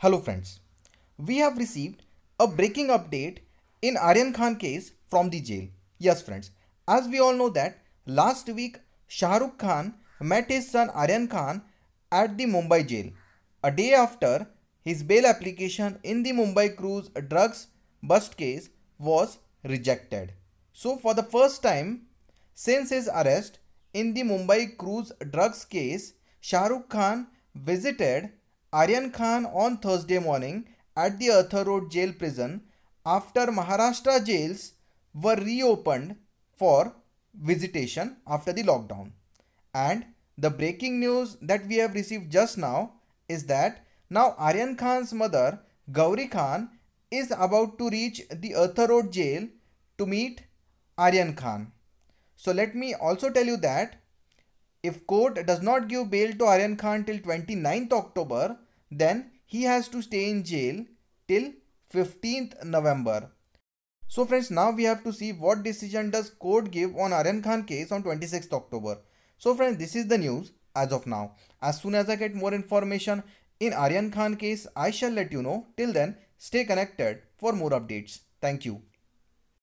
Hello friends, we have received a breaking update in Aryan Khan case from the jail. Yes friends, as we all know that last week Shah Rukh Khan met his son Aryan Khan at the Mumbai jail. A day after his bail application in the Mumbai cruise drugs bust case was rejected. So for the first time since his arrest in the Mumbai cruise drugs case, Shah Rukh Khan visited Aryan Khan on Thursday morning at the Arthur Road jail prison after Maharashtra jails were reopened for visitation after the lockdown. And the breaking news that we have received just now is that now Aryan Khan's mother Gauri Khan is about to reach the Arthur Road jail to meet Aryan Khan. So let me also tell you that if court does not give bail to Aryan Khan till 29th October, then he has to stay in jail till 15th November. So friends, now we have to see what decision does court give on Aryan Khan case on 26th October. So friends, this is the news as of now. As soon as I get more information in Aryan Khan case, I shall let you know. Till then, stay connected for more updates. Thank you.